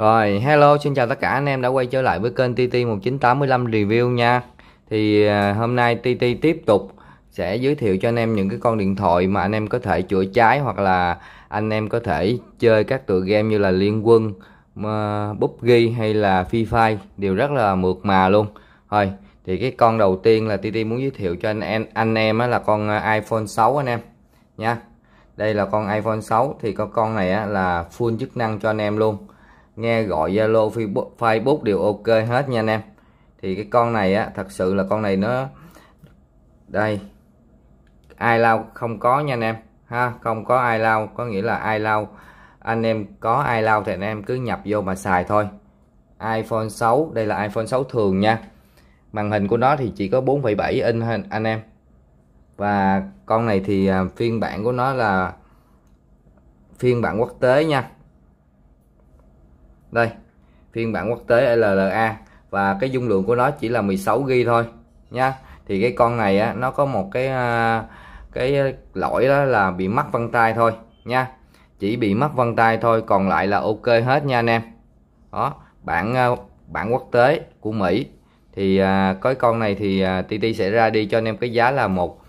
Rồi, hello, xin chào tất cả anh em đã quay trở lại với kênh TT1985 Review nha Thì à, hôm nay TT tiếp tục sẽ giới thiệu cho anh em những cái con điện thoại mà anh em có thể chữa cháy hoặc là anh em có thể chơi các tựa game như là Liên Quân, Ghi hay là Free Fire đều rất là mượt mà luôn Rồi, thì cái con đầu tiên là TT muốn giới thiệu cho anh em anh em là con à, iPhone 6 anh em nha Đây là con iPhone 6 thì con con này là full chức năng cho anh em luôn nghe gọi Zalo Facebook, đều ok hết nha anh em thì cái con này á thật sự là con này nó đây ai lao không có nha anh em ha không có ai lao có nghĩa là ai lao anh em có ai lao thì anh em cứ nhập vô mà xài thôi iPhone 6 đây là iPhone 6 thường nha màn hình của nó thì chỉ có 4,7 inch anh em và con này thì à, phiên bản của nó là phiên bản quốc tế nha đây phiên bản quốc tế LLA và cái dung lượng của nó chỉ là 16 GB thôi nha thì cái con này á, nó có một cái à, cái lỗi đó là bị mắc vân tay thôi nha chỉ bị mắc vân tay thôi còn lại là ok hết nha anh em đó bản à, bản quốc tế của Mỹ thì à, cái con này thì à, TT sẽ ra đi cho anh em cái giá là một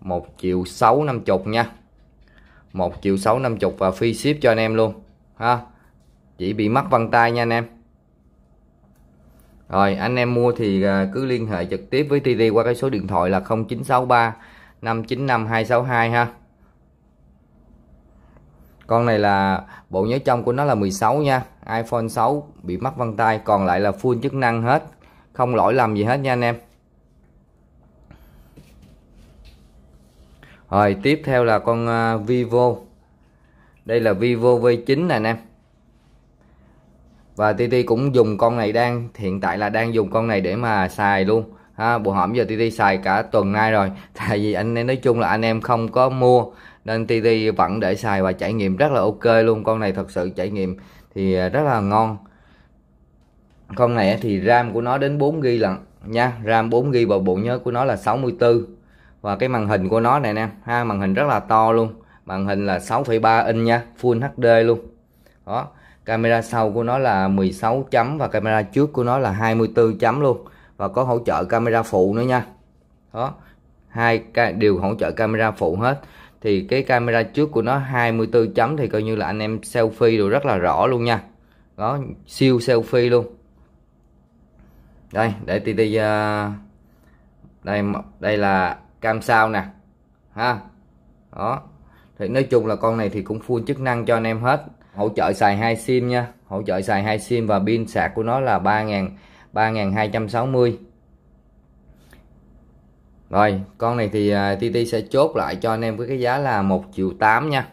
một triệu sáu năm chục nha một triệu sáu năm chục và free ship cho anh em luôn ha chỉ bị mất vân tay nha anh em rồi anh em mua thì à, cứ liên hệ trực tiếp với TT qua cái số điện thoại là 0963 595 262 ha con này là bộ nhớ trong của nó là 16 nha iPhone 6 bị mất vân tay còn lại là full chức năng hết không lỗi lầm gì hết nha anh em rồi tiếp theo là con à, Vivo đây là Vivo V9 nè anh em và TT cũng dùng con này đang hiện tại là đang dùng con này để mà xài luôn ha, bộ hõm giờ TT xài cả tuần nay rồi tại vì anh em nói chung là anh em không có mua nên TT vẫn để xài và trải nghiệm rất là ok luôn con này thật sự trải nghiệm thì à, rất là ngon con này thì RAM của nó đến 4GB lận nha RAM 4GB và bộ nhớ của nó là 64 và cái màn hình của nó này nè ha màn hình rất là to luôn màn hình là 6,3 inch nha Full HD luôn đó camera sau của nó là 16 chấm và camera trước của nó là 24 chấm luôn và có hỗ trợ camera phụ nữa nha đó hai đều hỗ trợ camera phụ hết thì cái camera trước của nó 24 chấm thì coi như là anh em selfie rồi rất là rõ luôn nha đó siêu selfie luôn đây để tt uh, à, đây đây là cam sao nè ha đó thì nói chung là con này thì cũng full chức năng cho anh em hết hỗ trợ xài hai sim nha hỗ trợ xài hai sim và pin sạc của nó là 3.000 3.260 rồi con này thì à, TT sẽ chốt lại cho anh em với cái giá là 1 triệu 8 nha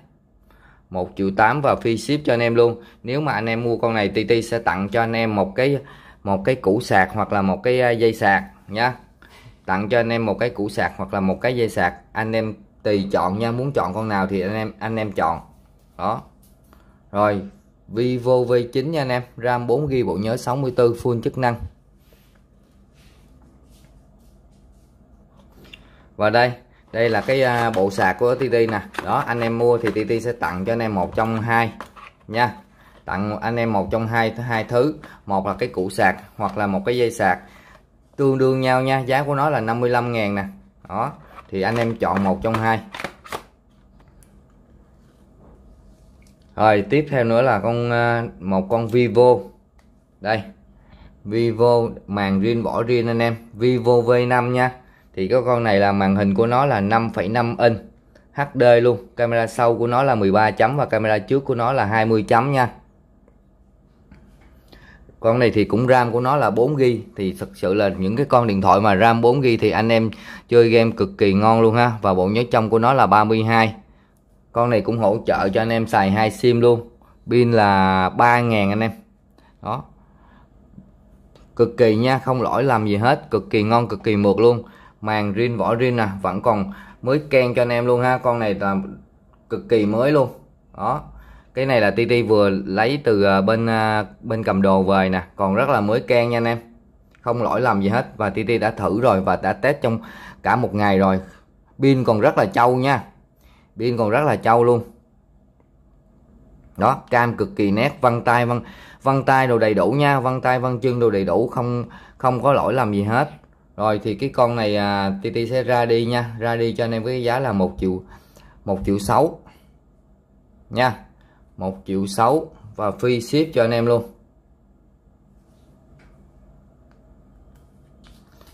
1 triệu 8 và phi ship cho anh em luôn nếu mà anh em mua con này TT sẽ tặng cho anh em một cái một cái củ sạc hoặc là một cái à, dây sạc nha tặng cho anh em một cái củ sạc hoặc là một cái dây sạc anh em tùy chọn nha muốn chọn con nào thì anh em anh em chọn đó rồi Vivo V9 nha anh em RAM 4GB bộ nhớ 64 full chức năng và đây đây là cái à, bộ sạc của TT nè đó anh em mua thì TT sẽ tặng cho anh em một trong hai nha tặng anh em một trong hai hai thứ một là cái củ sạc hoặc là một cái dây sạc tương đương nhau nha giá của nó là 55 ngàn nè đó thì anh em chọn một trong hai rồi tiếp theo nữa là con à, một con vivo đây vivo màn riêng vỏ riêng anh em vivo v5 nha thì có con này là màn hình của nó là 5,5 inch HD luôn camera sau của nó là 13 chấm và camera trước của nó là 20 chấm nha con này thì cũng RAM của nó là 4GB thì thật sự là những cái con điện thoại mà RAM 4GB thì anh em chơi game cực kỳ ngon luôn ha và bộ nhớ trong của nó là 32 con này cũng hỗ trợ cho anh em xài hai sim luôn pin là 3.000 anh em đó cực kỳ nha không lỗi làm gì hết cực kỳ ngon cực kỳ mượt luôn màng rin vỏ rin nè à, vẫn còn mới ken cho anh em luôn ha con này là cực kỳ mới luôn đó cái này là TT vừa lấy từ à, bên à, bên cầm đồ về nè còn rất là mới ken nha anh em không lỗi làm gì hết và TT đã thử rồi và đã test trong cả một ngày rồi pin còn rất là trâu nha pin còn rất là trâu luôn đó cam cực kỳ nét vân tay vân vân tay đồ đầy đủ nha vân tay vân chân đồ đầy đủ không không có lỗi làm gì hết rồi thì cái con này à, TT sẽ ra đi nha ra đi cho anh em với giá là một triệu một triệu sáu nha một triệu sáu và phi ship cho anh em luôn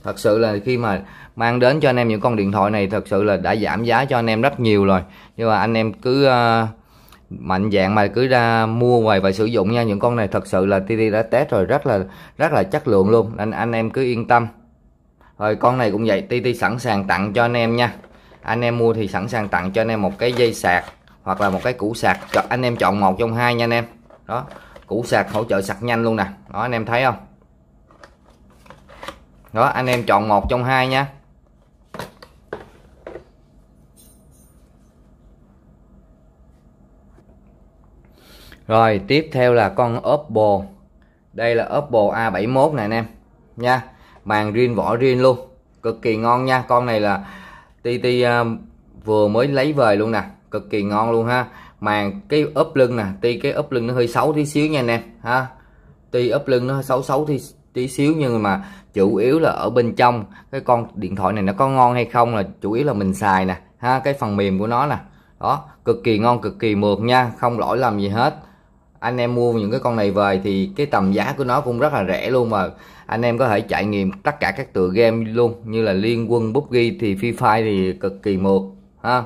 thật sự là khi mà mang đến cho anh em những con điện thoại này thật sự là đã giảm giá cho anh em rất nhiều rồi nhưng mà anh em cứ uh, mạnh dạng mà cứ ra mua về và sử dụng nha những con này thật sự là TT đã test rồi rất là rất là chất lượng luôn nên anh em cứ yên tâm rồi con này cũng vậy TT sẵn sàng tặng cho anh em nha anh em mua thì sẵn sàng tặng cho anh em một cái dây sạc hoặc là một cái củ sạc cho anh em chọn một trong hai nha anh em đó củ sạc hỗ trợ sạc nhanh luôn nè đó anh em thấy không đó anh em chọn một trong hai nha Rồi tiếp theo là con Oppo Đây là Oppo A71 này anh em Nha Màn riêng vỏ riêng luôn Cực kỳ ngon nha Con này là TT à, vừa mới lấy về luôn nè Cực kỳ ngon luôn ha Màn cái ốp lưng nè Tuy cái ốp lưng nó hơi xấu tí xíu nha anh em ha Tuy ốp lưng nó xấu xấu tí, tí xíu Nhưng mà chủ yếu là ở bên trong Cái con điện thoại này nó có ngon hay không là Chủ yếu là mình xài nè ha Cái phần mềm của nó nè đó cực kỳ ngon cực kỳ mượt nha không lỗi làm gì hết anh em mua những cái con này về thì cái tầm giá của nó cũng rất là rẻ luôn mà anh em có thể trải nghiệm tất cả các tựa game luôn như là liên quân bút ghi thì Free Fire thì cực kỳ mượt ha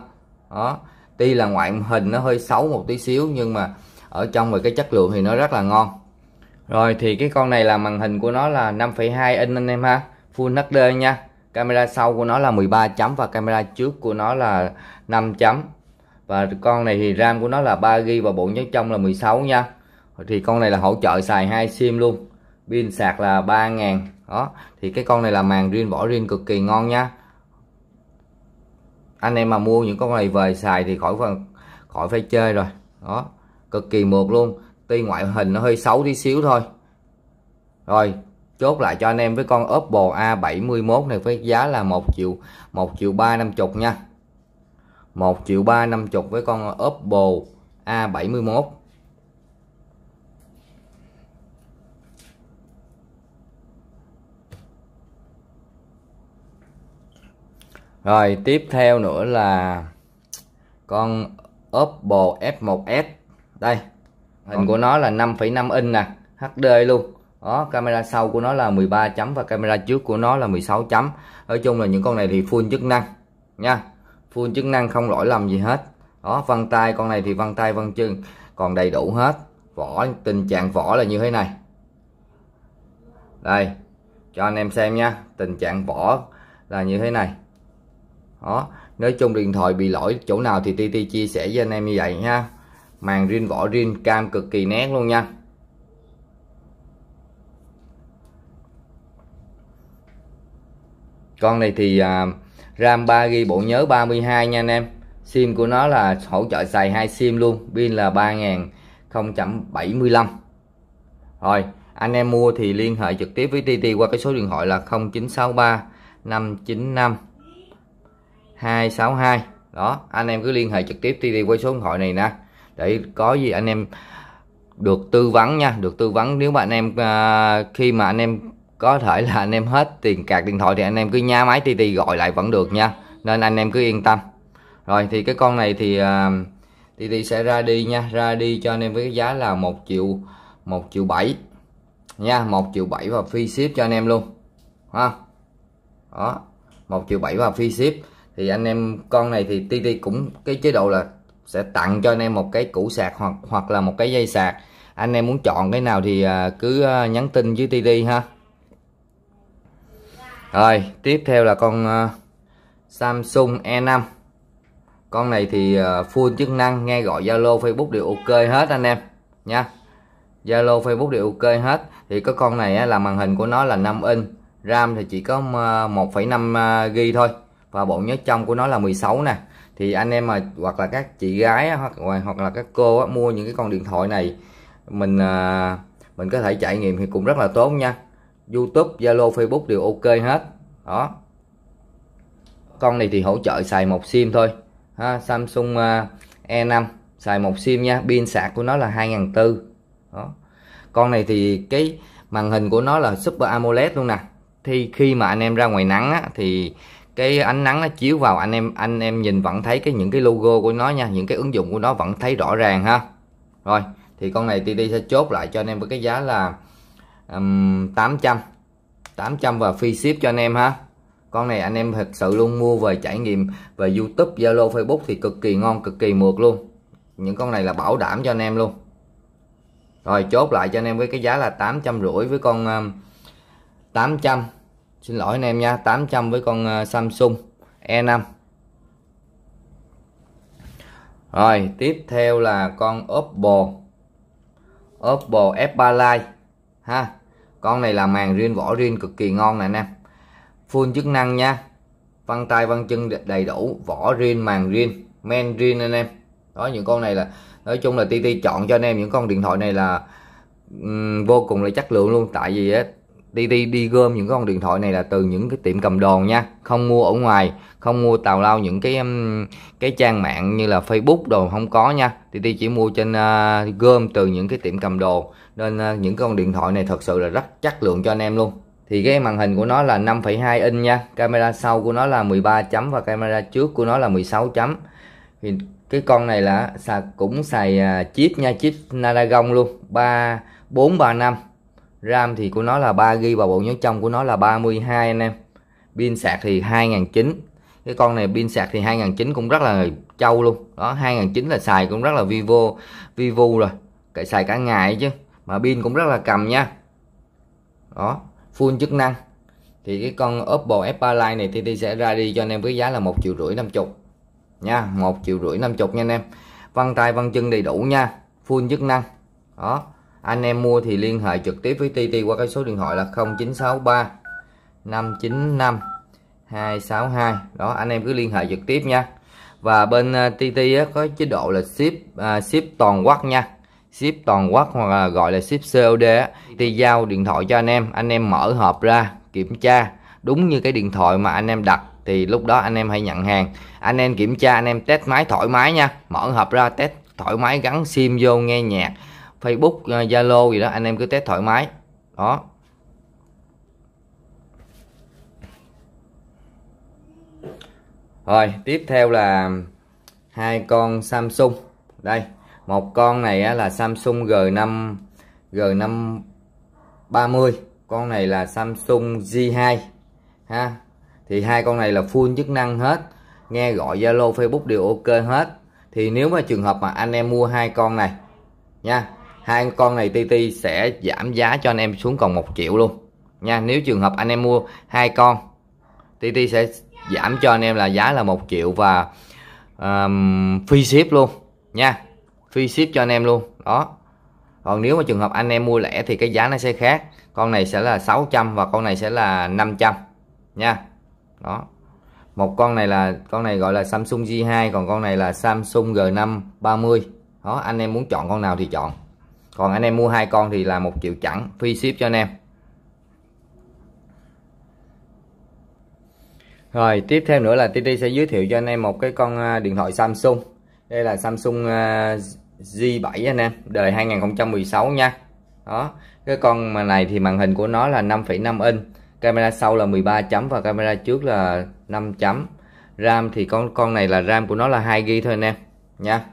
đó tuy là ngoại hình nó hơi xấu một tí xíu nhưng mà ở trong về cái chất lượng thì nó rất là ngon rồi thì cái con này là màn hình của nó là 5,2 inch anh em ha Full HD nha camera sau của nó là 13 chấm và camera trước của nó là 5 chấm và con này thì ram của nó là 3 g và bộ nhớ trong là 16 nha thì con này là hỗ trợ xài hai sim luôn pin sạc là 3.000 đó thì cái con này là màn riêng vỏ riêng cực kỳ ngon nha anh em mà mua những con này về xài thì khỏi phần khỏi phải chơi rồi đó cực kỳ mượt luôn tuy ngoại hình nó hơi xấu tí xíu thôi rồi chốt lại cho anh em với con Oppo A71 này với giá là 1 triệu 1 triệu 350 nha 1 triệu 350 với con Oppo A71 Rồi tiếp theo nữa là con Oppo F1s đây hình của nó là 5,5 inch nè HD luôn đó camera sau của nó là 13 chấm và camera trước của nó là 16 chấm nói chung là những con này thì full chức năng nha full chức năng không lỗi lầm gì hết đó vân tay con này thì vân tay vân chân còn đầy đủ hết vỏ tình trạng vỏ là như thế này đây cho anh em xem nha tình trạng vỏ là như thế này đó nói chung điện thoại bị lỗi chỗ nào thì TT chia sẻ với anh em như vậy nha màn riêng vỏ riêng cam cực kỳ nét luôn nha con này thì uh, RAM 3 ghi bộ nhớ 32 nha anh em sim của nó là hỗ trợ xài hai sim luôn pin là 3075 rồi anh em mua thì liên hệ trực tiếp với TT qua cái số điện thoại là 0963 595 262 đó anh em cứ liên hệ trực tiếp TT qua số điện thoại này nè để có gì anh em được tư vấn nha được tư vấn nếu mà anh em à, khi mà anh em có thể là anh em hết tiền cạc điện thoại thì anh em cứ nha máy ti ti gọi lại vẫn được nha nên anh em cứ yên tâm rồi thì cái con này thì ti à, ti sẽ ra đi nha ra đi cho anh em với cái giá là một triệu một triệu bảy nha một triệu bảy và phi ship cho anh em luôn ha đó một triệu bảy và phi ship thì anh em con này thì ti ti cũng cái chế độ là sẽ tặng cho anh em một cái củ sạc hoặc hoặc là một cái dây sạc anh em muốn chọn cái nào thì à, cứ à, nhắn tin với ti ti ha rồi, tiếp theo là con uh, Samsung E5. Con này thì uh, full chức năng, nghe gọi Zalo, Facebook đều ok hết anh em nha. Zalo, Facebook đều ok hết. Thì có con này á, là màn hình của nó là 5 inch, RAM thì chỉ có 1,5 ờ, GB thôi và bộ nhớ trong của nó là 16 nè. Thì anh em mà hoặc là các chị gái hoặc hoặc là các cô á, mua những cái con điện thoại này mình uh, mình có thể trải nghiệm thì cũng rất là tốt nha YouTube, Zalo, Facebook đều ok hết. Đó. Con này thì hỗ trợ xài một sim thôi. Ha, Samsung à, E5 xài một sim nha, pin sạc của nó là 2400. Đó. Con này thì cái màn hình của nó là Super AMOLED luôn nè. Thì khi mà anh em ra ngoài nắng á, thì cái ánh nắng nó chiếu vào anh em anh em nhìn vẫn thấy cái những cái logo của nó nha, những cái ứng dụng của nó vẫn thấy rõ ràng ha. Rồi, thì con này TT sẽ chốt lại cho anh em với cái giá là um, 800 800 và phi ship cho anh em ha con này anh em thật sự luôn mua về trải nghiệm về YouTube Zalo Facebook thì cực kỳ ngon cực kỳ mượt luôn những con này là bảo đảm cho anh em luôn rồi chốt lại cho anh em với cái giá là 800 rưỡi với con um, 800 xin lỗi anh em nha 800 với con uh, Samsung E5 rồi tiếp theo là con Oppo Oppo F3 Lite ha con này là màng riêng vỏ riêng cực kỳ ngon nè anh em full chức năng nha vân tay vân chân đầy đủ vỏ riêng màng riêng men riêng anh em đó những con này là nói chung là TT chọn cho anh em những con điện thoại này là um, vô cùng là chất lượng luôn tại vì á, đi đi đi gom những cái con điện thoại này là từ những cái tiệm cầm đồ nha không mua ở ngoài không mua tào lao những cái cái trang mạng như là facebook đồ không có nha thì đi chỉ mua trên uh, gom từ những cái tiệm cầm đồ nên uh, những con điện thoại này thật sự là rất chất lượng cho anh em luôn thì cái màn hình của nó là 5,2 inch nha camera sau của nó là 13 chấm và camera trước của nó là 16 chấm thì cái con này là cũng xài à, chip nha chip Snapdragon luôn ba bốn ba năm. RAM thì của nó là 3GB và bộ nhớ trong của nó là 32 anh em pin sạc thì 2009 cái con này pin sạc thì 2009 cũng rất là trâu luôn đó 2009 là xài cũng rất là vivo vivo rồi cái xài cả ngày chứ mà pin cũng rất là cầm nha đó full chức năng thì cái con Oppo F3 Line này TT sẽ ra đi cho anh em với giá là một triệu rưỡi năm chục nha một triệu rưỡi năm chục nha anh em vân tay vân chân đầy đủ nha full chức năng đó anh em mua thì liên hệ trực tiếp với TT qua cái số điện thoại là 0963 595 262 đó anh em cứ liên hệ trực tiếp nha và bên TT ờ, có chế độ là ship à, ship toàn quốc nha ship toàn quốc hoặc là gọi là ship COD thì giao điện thoại cho anh em anh em mở hộp ra kiểm tra đúng như cái điện thoại mà anh em đặt thì lúc đó anh em hãy nhận hàng anh em kiểm tra anh em test máy thoải mái nha mở hộp ra test thoải mái gắn sim vô nghe nhạc Facebook ờ, Zalo gì đó anh em cứ test thoải mái đó rồi tiếp theo là hai con Samsung đây một con này là Samsung G5 G5 30 con này là Samsung Z 2 ha thì hai con này là full chức năng hết nghe gọi Zalo Facebook đều ok hết thì nếu mà trường hợp mà anh em mua hai con này nha hai con này TT sẽ giảm giá cho anh em xuống còn một triệu luôn nha nếu trường hợp anh em mua hai con TT sẽ giảm cho anh em là giá là một triệu và um, free ship luôn nha free ship cho anh em luôn đó còn nếu mà trường hợp anh em mua lẻ thì cái giá nó sẽ khác con này sẽ là 600 và con này sẽ là 500 nha đó một con này là con này gọi là Samsung G2 còn con này là Samsung G5 30 đó anh em muốn chọn con nào thì chọn còn anh em mua hai con thì là một triệu chẵn free ship cho anh em rồi tiếp theo nữa là TT sẽ giới thiệu cho anh em một cái con à, điện thoại Samsung đây là Samsung à, z 7 anh em đời 2016 nha đó cái con mà này thì màn hình của nó là 5,5 inch camera sau là 13 chấm và camera trước là 5 chấm RAM thì con con này là RAM của nó là 2GB thôi anh em nha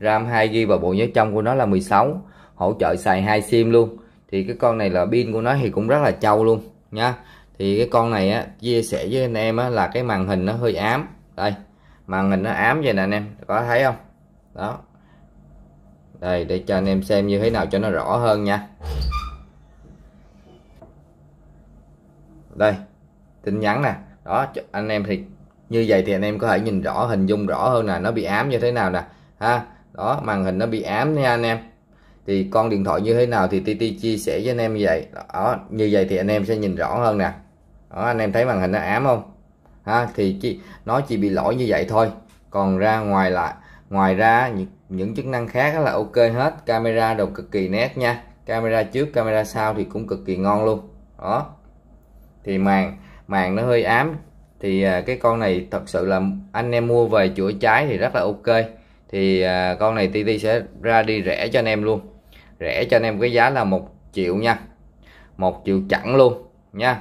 RAM 2GB và bộ nhớ trong của nó là 16 hỗ trợ xài hai sim luôn thì cái con này là pin của nó thì cũng rất là trâu luôn nha thì cái con này á, chia sẻ với anh em á, là cái màn hình nó hơi ám đây màn hình nó ám vậy nè anh em có thấy không đó đây để cho anh em xem như thế nào cho nó rõ hơn nha đây tin nhắn nè đó anh em thì như vậy thì anh em có thể nhìn rõ hình dung rõ hơn nè nó bị ám như thế nào nè ha đó màn hình nó bị ám nha anh em thì con điện thoại như thế nào thì TT chia sẻ với anh em như vậy đó như vậy thì anh em sẽ nhìn rõ hơn nè đó anh em thấy màn hình nó ám không ha thì chỉ, nó chỉ bị lỗi như vậy thôi còn ra ngoài lại ngoài ra những, những chức năng khác là ok hết camera đều cực kỳ nét nha camera trước camera sau thì cũng cực kỳ ngon luôn đó thì màn màn nó hơi ám thì à, cái con này thật sự là anh em mua về chữa cháy thì rất là ok thì à, con này TT sẽ ra đi rẻ cho anh em luôn rẻ cho anh em cái giá là một triệu nha một triệu chẳng luôn nha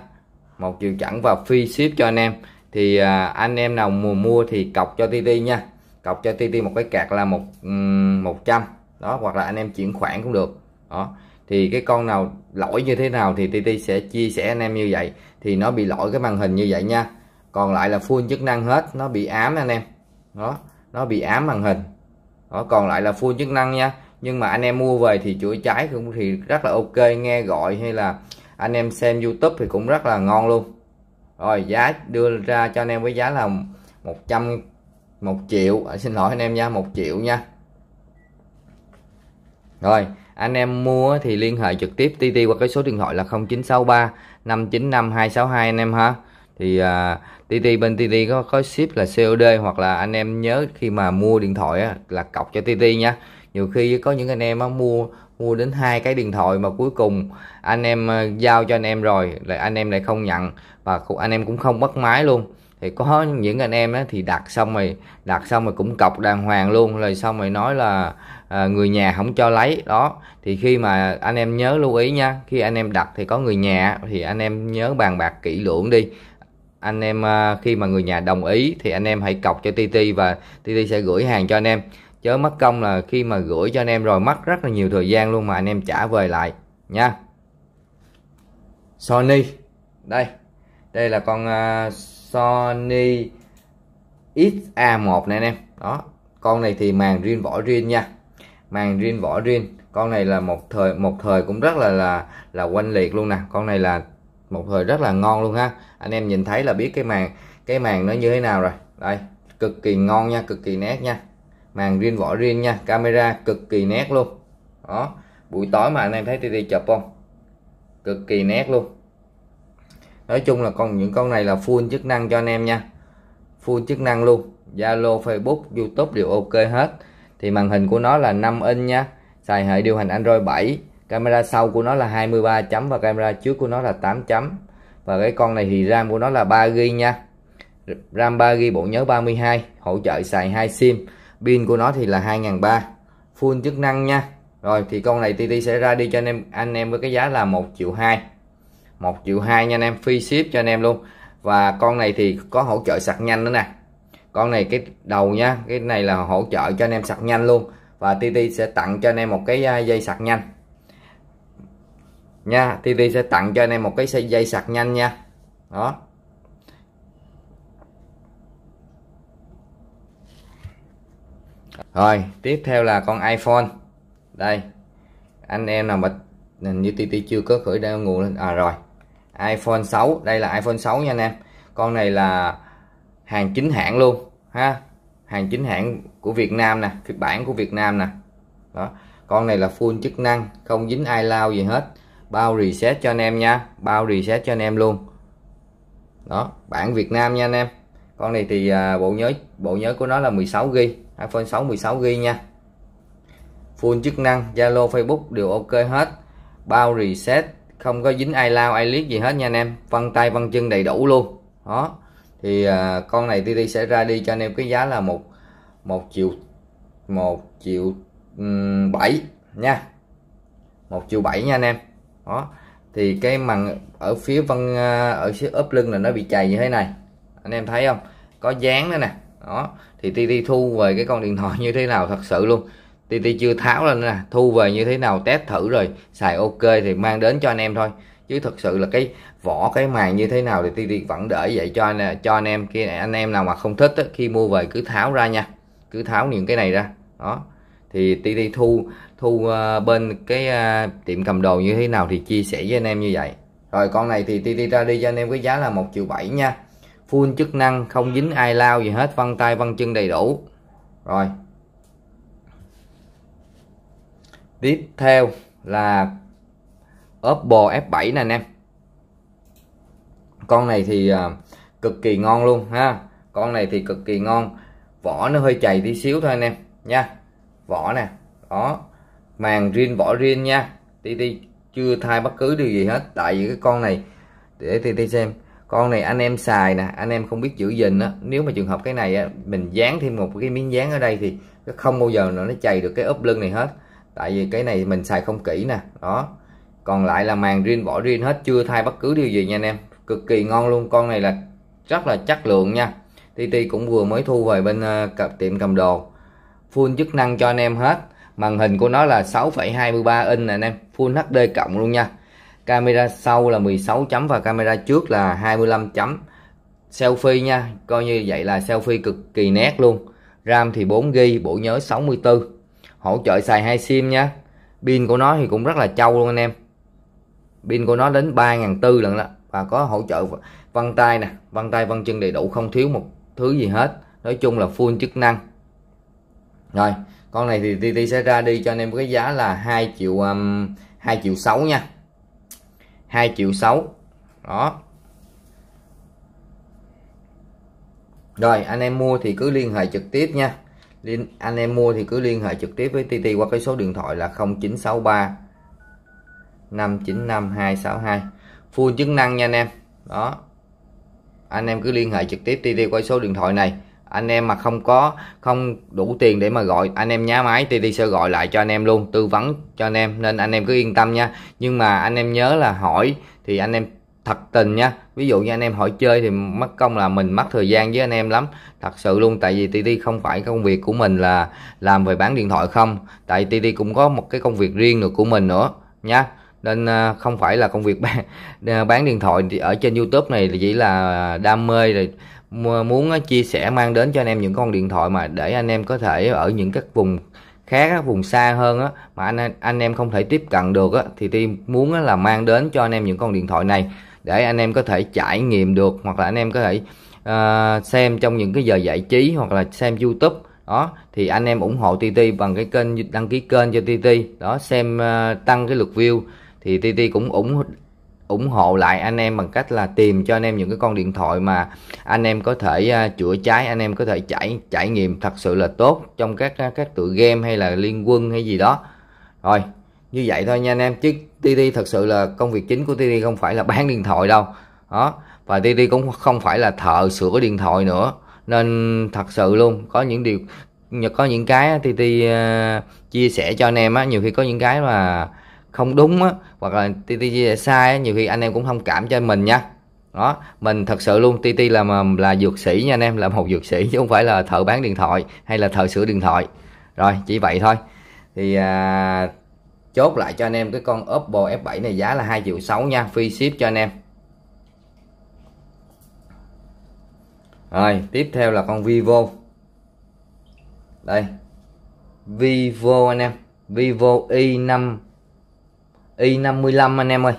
một triệu chẳng và phi ship cho anh em thì à, anh em nào mùa mua thì cọc cho TT nha cọc cho TT một cái cạc là một một trăm đó hoặc là anh em chuyển khoản cũng được đó thì cái con nào lỗi như thế nào thì TT sẽ chia sẻ anh em như vậy thì nó bị lỗi cái màn hình như vậy nha còn lại là full chức năng hết nó bị ám anh em đó nó bị ám màn hình đó còn lại là full chức năng nha nhưng mà anh em mua về thì chuỗi trái cũng thì rất là ok nghe gọi hay là anh em xem YouTube thì cũng rất là ngon luôn rồi giá đưa ra cho anh em với giá là 100 1 triệu à, xin lỗi anh em nha 1 triệu nha rồi anh em mua thì liên hệ trực tiếp TT qua cái số điện thoại là 0963 595 262 anh em ha thì à, TT bên TT có có ship là COD hoặc là anh em nhớ khi mà mua điện thoại á, là cọc cho TT nha nhiều khi có những anh em á, mua mua đến hai cái điện thoại mà cuối cùng anh em ờ, giao cho anh em rồi lại anh em lại không nhận và anh em cũng không bắt máy luôn thì có những anh em á, thì đặt xong rồi đặt xong rồi cũng cọc đàng hoàng luôn rồi xong rồi nói là à, người nhà không cho lấy đó thì khi mà anh em nhớ lưu ý nha khi anh em đặt thì có người nhà thì anh em nhớ bàn bạc kỹ lưỡng đi anh em à, khi mà người nhà đồng ý thì anh em hãy cọc cho TT và TT sẽ gửi hàng cho anh em chớ mất công là khi mà gửi cho anh em rồi mất rất là nhiều thời gian luôn mà anh em trả về lại nha Sony đây đây là con uh, Sony XA1 này anh em đó con này thì màn riêng vỏ riêng nha màn riêng vỏ riêng con này là một thời một thời cũng rất là là là quanh liệt luôn nè con này là một thời rất là ngon luôn ha anh em nhìn thấy là biết cái màng cái màng nó như thế nào rồi đây cực kỳ ngon nha cực kỳ nét nha màng riêng vỏ riêng nha camera cực kỳ nét luôn đó buổi tối mà anh em thấy đi chụp không cực kỳ nét luôn nói chung là con những con này là full chức năng cho anh em nha full chức năng luôn Zalo Facebook YouTube đều ok hết thì màn hình của nó là 5 inch nha xài hệ điều hành Android 7 camera sau của nó là 23 chấm và camera trước của nó là 8 chấm và cái con này thì RAM của nó là 3GB nha RAM 3GB bộ nhớ 32 hỗ trợ xài 2 sim pin của nó thì là 2003 full chức năng nha rồi thì con này TT sẽ ra đi cho anh em anh em với cái giá là 1 triệu 2 1 triệu 2 nha anh em free ship cho anh em luôn và con này thì có hỗ trợ sạc nhanh nữa nè con này cái đầu nha cái này là hỗ trợ cho anh em sạc nhanh luôn và TT sẽ tặng cho anh em một cái à, dây sạc nhanh nha TV sẽ tặng cho anh em một cái dây, dây sạc nhanh nha đó rồi tiếp theo là con iPhone đây anh em nào mà hình như TT chưa có khởi đeo ngủ lên à rồi iPhone 6 đây là iPhone 6 nha anh em con này là hàng chính hãng luôn ha hàng chính hãng của Việt Nam nè phiên bản của Việt Nam nè đó con này là full chức năng không dính ai lao gì hết bao reset cho anh em nha bao reset cho anh em luôn đó bản Việt Nam nha anh em con này thì à, bộ nhớ bộ nhớ của nó là 16 g iPhone 6 16 g nha full chức năng Zalo Facebook đều ok hết bao reset không có dính ai lao ai liếc gì hết nha anh em vân tay vân chân đầy đủ luôn đó thì à, con này TT sẽ ra đi cho anh em cái giá là một một triệu một triệu bảy nha một triệu bảy nha anh em đó thì cái màng ở phía văn à, ở phía ốp lưng là nó bị chày như thế này anh em thấy không có dán nữa nè đó thì ti thu về cái con điện thoại như thế nào thật sự luôn ti chưa tháo lên nè thu về như thế nào test thử rồi xài ok thì mang đến cho anh em thôi chứ thật sự là cái vỏ cái màng như thế nào thì ti vẫn để vậy cho anh, cho anh em kia anh em nào mà không thích ấy, khi mua về cứ tháo ra nha cứ tháo những cái này ra đó thì ti TT thu thu ờ, bên cái ờ, tiệm cầm đồ như thế nào thì chia sẻ với anh em như vậy rồi con này thì ti TT ra đi cho anh em với giá là một triệu bảy nha full chức năng không dính ai lao gì hết vân tay vân chân đầy đủ rồi tiếp theo là Oppo F7 nè anh em con này thì ờ, cực kỳ ngon luôn ha con này thì cực kỳ ngon vỏ nó hơi chày tí xíu thôi anh em nha vỏ nè đó màng riêng vỏ riêng nha TT chưa thay bất cứ điều gì hết tại vì cái con này để TT xem con này anh em xài nè anh em không biết giữ gìn á nếu mà trường hợp cái này á, mình dán thêm một cái miếng dán ở đây thì không bao giờ nó chày được cái ốp lưng này hết tại vì cái này mình xài không kỹ nè đó còn lại là màng riêng vỏ riêng hết chưa thay bất cứ điều gì nha anh em cực kỳ ngon luôn con này là rất là chất lượng nha TT cũng vừa mới thu về bên uh, tiệm cầm đồ full chức năng cho anh em hết màn hình của nó là 6,23 inch anh em full HD cộng luôn nha camera sau là 16 chấm và camera trước là 25 chấm selfie nha coi như vậy là selfie cực kỳ nét luôn RAM thì 4GB bộ nhớ 64 hỗ trợ xài hai sim nha pin của nó thì cũng rất là trâu luôn anh em pin của nó đến 3.400 lần đó và có hỗ trợ vân tay nè vân tay vân chân đầy đủ không thiếu một thứ gì hết nói chung là full chức năng rồi con này thì TT sẽ ra đi cho anh em cái giá là 2 triệu um, 2 triệu 6 nha 2 triệu 6 đó rồi anh em mua thì cứ liên hệ trực tiếp nha liên anh em mua thì cứ liên hệ trực tiếp với TT qua cái số điện thoại là 0963 595 262 full chức năng nha anh em đó anh em cứ liên hệ trực tiếp TT qua số điện thoại này anh em mà không có không đủ tiền để mà gọi anh em nhá máy thì TT sẽ gọi lại cho anh em luôn tư vấn cho anh em nên anh em cứ yên tâm nha nhưng mà anh em nhớ là hỏi thì anh em thật tình nha ví dụ như anh em hỏi chơi thì mất công là mình mất thời gian với anh em lắm thật sự luôn tại vì TT không phải công việc của mình là làm về bán điện thoại không tại TT cũng có một cái công việc riêng nữa của mình nữa nha nên à, không phải là công việc bán à, bán điện thoại thì ở trên YouTube này chỉ là đam mê rồi muốn à, chia sẻ mang đến cho anh em những con điện thoại mà để anh em có thể ở những các vùng khác vùng xa hơn mà anh anh em không thể tiếp cận được thì team muốn là mang đến cho anh em những con điện thoại này để anh em có thể trải nghiệm được hoặc là anh em có thể uh, xem trong những cái giờ giải trí hoặc là xem YouTube đó thì anh em ủng hộ TT bằng cái kênh đăng ký kênh cho TT đó xem uh, tăng cái lượt view thì TT cũng ủng ủng hộ lại anh em bằng cách là tìm cho anh em những cái con điện thoại mà anh em có thể uh, chữa cháy anh em có thể trải trải nghiệm thật sự là tốt trong các à, các tựa game hay là liên quân hay gì đó rồi như vậy thôi nha anh em chứ TT thật sự là công việc chính của TT không phải là bán điện thoại đâu đó và TT cũng không phải là thợ sửa điện thoại nữa nên thật sự luôn có những điều có những cái TT uh, à, chia sẻ cho anh em á nhiều khi có những cái mà không đúng á, hoặc là TT sai á, nhiều khi anh em cũng thông cảm cho mình nha đó mình thật sự luôn TT là mà là dược sĩ nha anh em là một dược sĩ chứ không phải là thợ bán điện thoại hay là thợ sửa điện thoại rồi chỉ vậy thôi thì à, chốt lại cho anh em cái con Oppo F7 này giá là 2 triệu 6 nha free ship cho anh em rồi tiếp theo là con Vivo đây Vivo anh em Vivo i5 i55 anh em ơi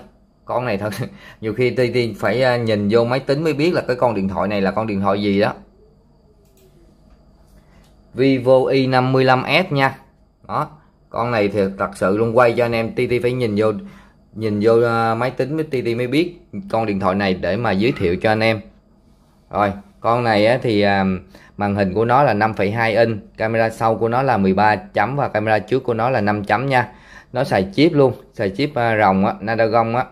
con này thật nhiều khi TT phải à, nhìn vô máy tính mới biết là cái con điện thoại này là con điện thoại gì đó Vivo i55s nha đó con này thì thật sự luôn quay cho anh em TT phải nhìn vô nhìn vô à, máy tính mới TT mới biết con điện thoại này để mà giới thiệu cho anh em rồi con này thì à, màn hình của nó là 5,2 inch camera sau của nó là 13 chấm và camera trước của nó là 5 chấm nha nó xài chip luôn xài chip à, rồng á Snapdragon á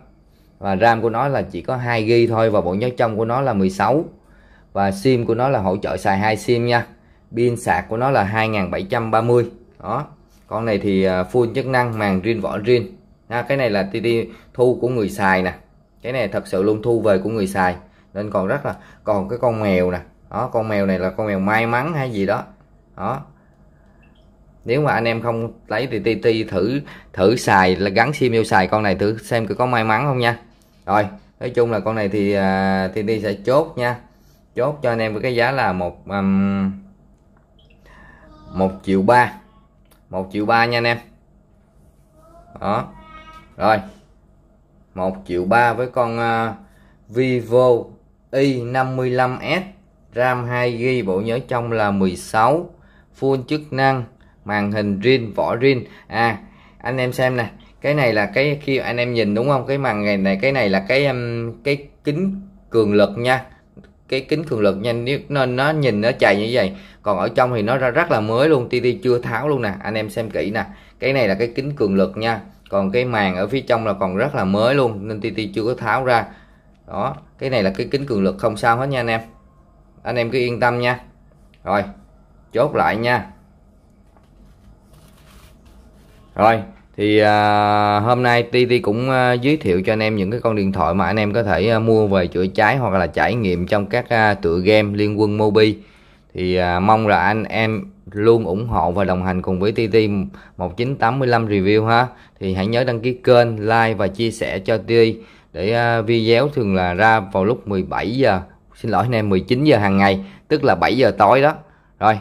và RAM của nó là chỉ có 2 g thôi và bộ nhớ trong của nó là 16 và sim của nó là hỗ trợ xài hai sim nha pin sạc của nó là 2730 đó con này thì à, full chức năng màn riêng vỏ riêng ha, cái này là TT thu của người xài nè cái này thật sự luôn thu về của người xài nên còn rất là còn cái con mèo nè đó con mèo này là con mèo may mắn hay gì đó đó nếu mà anh em không lấy thì ti ti thử thử xài là gắn sim vô xài con này thử xem có may mắn không nha rồi nói chung là con này thì uh, à, ti sẽ chốt nha chốt cho anh em với cái giá là một um, một triệu ba một triệu ba nha anh em đó rồi một triệu ba với con uh, Vivo i55s RAM 2 g bộ nhớ trong là 16 full chức năng màn hình rin vỏ rin à anh em xem này cái này là cái khi anh em nhìn đúng không cái màn này này cái này là cái um, cái kính cường lực nha cái kính cường lực nhanh nên nó nhìn nó chạy như vậy còn ở trong thì nó ra rất là mới luôn TT chưa tháo luôn nè anh em xem kỹ nè cái này là cái kính cường lực nha còn cái màn ở phía trong là còn rất là mới luôn nên TT chưa có tháo ra đó cái này là cái kính cường lực không sao hết nha anh em anh em cứ yên tâm nha rồi chốt lại nha rồi thì à, hôm nay TT cũng à, giới thiệu cho anh em những cái con điện thoại mà anh em có thể à, mua về chữa cháy hoặc là trải nghiệm trong các à, tựa game liên quân Mobi thì à, mong là anh em luôn ủng hộ và đồng hành cùng với TT 1985 review ha thì hãy nhớ đăng ký kênh like và chia sẻ cho TT để à, video thường là ra vào lúc 17 giờ xin lỗi anh em 19 giờ hàng ngày tức là 7 giờ tối đó rồi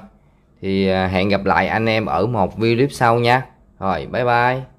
thì à, hẹn gặp lại anh em ở một video clip sau nha rồi bye bye